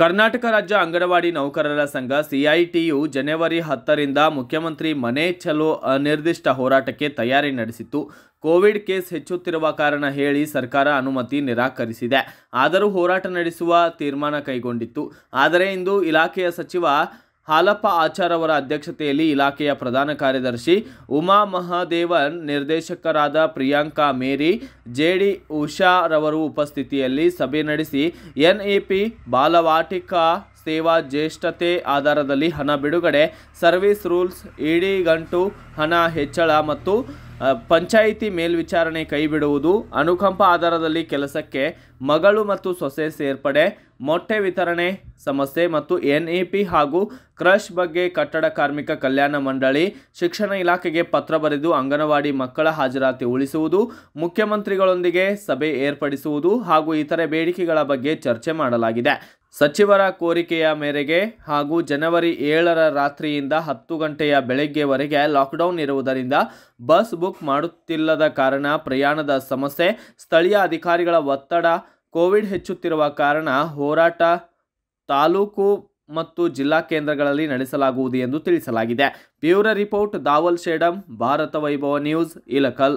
ಕರ್ನಾಟಕ ರಾಜ್ಯ ಅಂಗನವಾಡಿ ನೌಕರರ ಸಂಘ ಸಿಐಟಿಯು ಜನವರಿ ಹತ್ತರಿಂದ ಮುಖ್ಯಮಂತ್ರಿ ಮನೆ ಚಲೋ ಅನಿರ್ದಿಷ್ಟ ಹೋರಾಟಕ್ಕೆ ತಯಾರಿ ನಡೆಸಿತ್ತು ಕೋವಿಡ್ ಕೇಸ್ ಹೆಚ್ಚುತ್ತಿರುವ ಕಾರಣ ಹೇಳಿ ಸರ್ಕಾರ ಅನುಮತಿ ನಿರಾಕರಿಸಿದೆ ಆದರೂ ಹೋರಾಟ ನಡೆಸುವ ತೀರ್ಮಾನ ಕೈಗೊಂಡಿತ್ತು ಆದರೆ ಇಂದು ಇಲಾಖೆಯ ಸಚಿವ ಹಾಲಪ್ಪ ಆಚಾರವರ ಅಧ್ಯಕ್ಷತೆಯಲ್ಲಿ ಇಲಾಖೆಯ ಪ್ರಧಾನ ಕಾರ್ಯದರ್ಶಿ ಉಮಾ ಮಹಾದೇವನ್ ನಿರ್ದೇಶಕರಾದ ಪ್ರಿಯಾಂಕಾ ಮೇರಿ ಜೆ ಡಿ ಉಷಾರವರು ಉಪಸ್ಥಿತಿಯಲ್ಲಿ ಸಭೆ ನಡೆಸಿ ಪಿ ಬಾಲವಾಟಿಕಾ ಸೇವಾ ಜ್ಯೇಷ್ಠತೆ ಆಧಾರದಲ್ಲಿ ಹಣ ಬಿಡುಗಡೆ ಸರ್ವಿಸ್ ರೂಲ್ಸ್ ಇಡಿ ಗಂಟು ಹಣ ಹೆಚ್ಚಳ ಮತ್ತು ಪಂಚಾಯಿತಿ ಮೇಲ್ವಿಚಾರಣೆ ಕೈಬಿಡುವುದು ಅನುಕಂಪ ಆಧಾರದಲ್ಲಿ ಕೆಲಸಕ್ಕೆ ಮಗಳು ಮತ್ತು ಸೊಸೆ ಸೇರ್ಪಡೆ ಮೊಟ್ಟೆ ವಿತರಣೆ ಸಮಸ್ಯೆ ಮತ್ತು ಪಿ ಹಾಗೂ ಕ್ರಶ್ ಬಗ್ಗೆ ಕಟ್ಟಡ ಕಾರ್ಮಿಕ ಕಲ್ಯಾಣ ಮಂಡಳಿ ಶಿಕ್ಷಣ ಇಲಾಖೆಗೆ ಪತ್ರ ಬರೆದು ಅಂಗನವಾಡಿ ಮಕ್ಕಳ ಹಾಜರಾತಿ ಉಳಿಸುವುದು ಮುಖ್ಯಮಂತ್ರಿಗಳೊಂದಿಗೆ ಸಭೆ ಏರ್ಪಡಿಸುವುದು ಹಾಗೂ ಇತರೆ ಬೇಡಿಕೆಗಳ ಬಗ್ಗೆ ಚರ್ಚೆ ಮಾಡಲಾಗಿದೆ ಸಚಿವರ ಕೋರಿಕೆಯ ಮೇರೆಗೆ ಹಾಗೂ ಜನವರಿ ಏಳರ ರಾತ್ರಿಯಿಂದ ಹತ್ತು ಗಂಟೆಯ ಬೆಳಗ್ಗೆವರೆಗೆ ಲಾಕ್ಡೌನ್ ಇರುವುದರಿಂದ ಬಸ್ ಬುಕ್ ಮಾಡುತ್ತಿಲ್ಲದ ಕಾರಣ ಪ್ರಯಾಣದ ಸಮಸ್ಯೆ ಸ್ಥಳೀಯ ಅಧಿಕಾರಿಗಳ ಒತ್ತಡ ಕೋವಿಡ್ ಹೆಚ್ಚುತ್ತಿರುವ ಕಾರಣ ಹೋರಾಟ ತಾಲೂಕು ಮತ್ತು ಜಿಲ್ಲಾ ಕೇಂದ್ರಗಳಲ್ಲಿ ನಡೆಸಲಾಗುವುದು ಎಂದು ತಿಳಿಸಲಾಗಿದೆ bureau report Dawal Shedam Bharata Vaibhava news Ilkal